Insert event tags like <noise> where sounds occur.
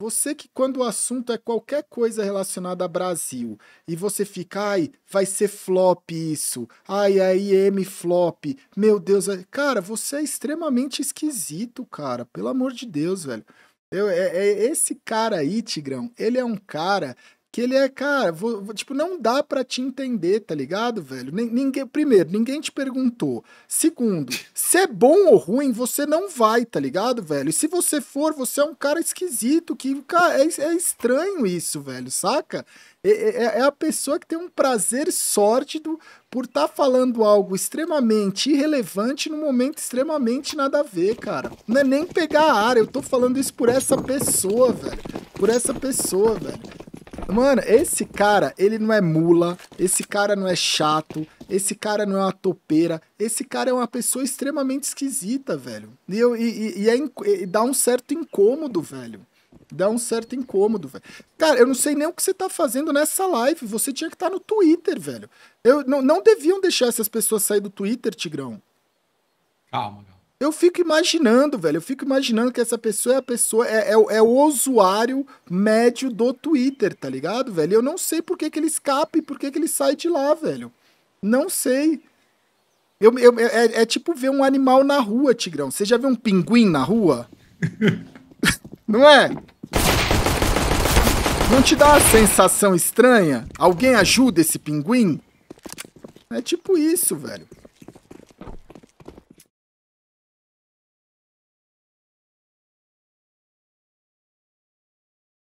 Você que quando o assunto é qualquer coisa relacionada a Brasil e você fica, ai, vai ser flop isso, ai, aí M flop, meu Deus, é... cara, você é extremamente esquisito, cara, pelo amor de Deus, velho. Eu, é, é, esse cara aí, Tigrão, ele é um cara que ele é, cara, vou, vou, tipo, não dá para te entender, tá ligado, velho? Ninguém, primeiro, ninguém te perguntou. Segundo, se é bom ou ruim, você não vai, tá ligado, velho? E se você for, você é um cara esquisito, que, cara, é, é estranho isso, velho, saca? É, é, é, é a pessoa que tem um prazer sórdido por estar tá falando algo extremamente irrelevante num momento extremamente nada a ver, cara. Não é nem pegar a área, eu tô falando isso por essa pessoa, velho. Por essa pessoa, velho. Mano, esse cara, ele não é mula, esse cara não é chato, esse cara não é uma topeira, esse cara é uma pessoa extremamente esquisita, velho. E, eu, e, e, é, e dá um certo incômodo, velho. Dá um certo incômodo, velho. Cara, eu não sei nem o que você tá fazendo nessa live. Você tinha que estar tá no Twitter, velho. Eu, não, não deviam deixar essas pessoas sair do Twitter, Tigrão. Calma, calma. Eu fico imaginando, velho. Eu fico imaginando que essa pessoa é a pessoa, é, é, é, o usuário médio do Twitter, tá ligado, velho? Eu não sei por que, que ele escapa e por que, que ele sai de lá, velho. Não sei. Eu, eu é, é, é tipo ver um animal na rua, Tigrão. Você já viu um pinguim na rua? <laughs> não é? Não te dá uma sensação estranha? Alguém ajuda esse pinguim? É tipo isso, velho.